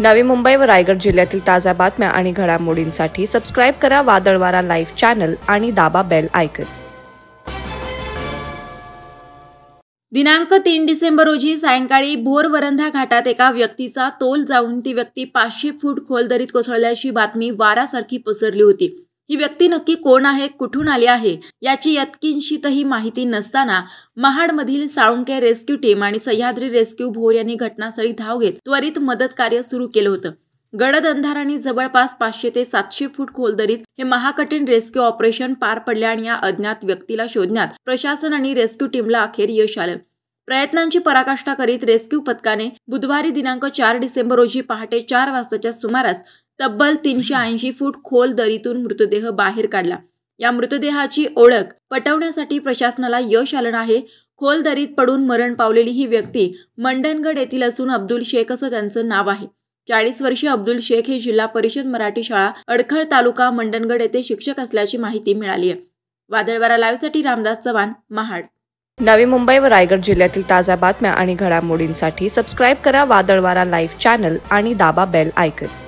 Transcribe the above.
नवी मुंबई व रायगड जिल्ह्यातील ताज्या बातम्या आणि घडामोडींसाठी सबस्क्राईब करा वादळवारा लाईव्ह चॅनल आणि दाबा बेल आयकन दिनांक तीन डिसेंबर रोजी सायंकाळी वरंधा घाटात एका व्यक्तीचा तोल जाऊन ती व्यक्ती पाचशे फूट खोल दरीत कोसळल्याची बातमी वारासारखी पसरली होती ही व्यक्ती नक्की कोण आहे कुठून आली आहे याची यत्किंशीतही माहिती नसताना महाडमधील साळुंके रेस्क्यू टीम आणि सह्याद्री रेस्क्यू भोर यांनी घटनास्थळी धाव घेत त्वरित मदत कार्य सुरू केलं होतं गडद अंधाराने जवळपास पाचशे ते सातशे फूट खोल दरीत हे महाकठीण रेस्क्यू ऑपरेशन पार पडले आणि या अज्ञात व्यक्तीला शोधण्यात प्रशासन आणि रेस्क्यू टीमला अखेर यश आलं प्रयत्नांची पराकाष्ठा करीत रेस्क्यू पथकाने बुधवारी दिनांक चार डिसेंबर रोजी पहाटे चार वाजताच्या सुमारास तब्बल तीनशे ऐंशी फूट खोल दरीतून मृतदेह बाहेर काढला या मृतदेहाची ओळख पटवण्यासाठी प्रशासनाला यश आलं आहे खोल दरीत पडून मरण पावलेली ही व्यक्ती मंडणगड येथील असून अब्दुल शेख असं त्यांचं नाव आहे चाळीस वर्षीय अब्दुल शेख हे जिल्हा परिषद मराठी शाळा अडखळ तालुका मंडणगड येथे शिक्षक असल्याची माहिती मिळाली आहे वादळवारा लाईव्हसाठी रामदास चव्हाण महाड नवी मुंबई व रायगड जिल्ह्यातील ताज्या बातम्या आणि घडामोडींसाठी सबस्क्राईब करा वादळवारा लाईव्ह चॅनल आणि दाबा बेल आयकन